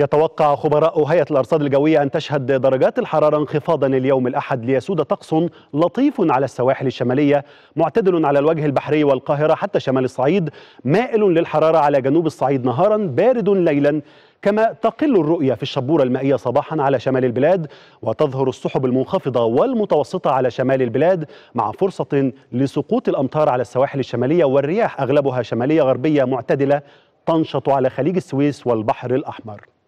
يتوقع خبراء هيئة الأرصاد الجوية أن تشهد درجات الحرارة انخفاضا اليوم الأحد ليسود طقس لطيف على السواحل الشمالية معتدل على الوجه البحري والقاهرة حتى شمال الصعيد مائل للحرارة على جنوب الصعيد نهارا بارد ليلا كما تقل الرؤية في الشبورة المائية صباحا على شمال البلاد وتظهر السحب المنخفضة والمتوسطة على شمال البلاد مع فرصة لسقوط الأمطار على السواحل الشمالية والرياح أغلبها شمالية غربية معتدلة تنشط على خليج السويس والبحر الأحمر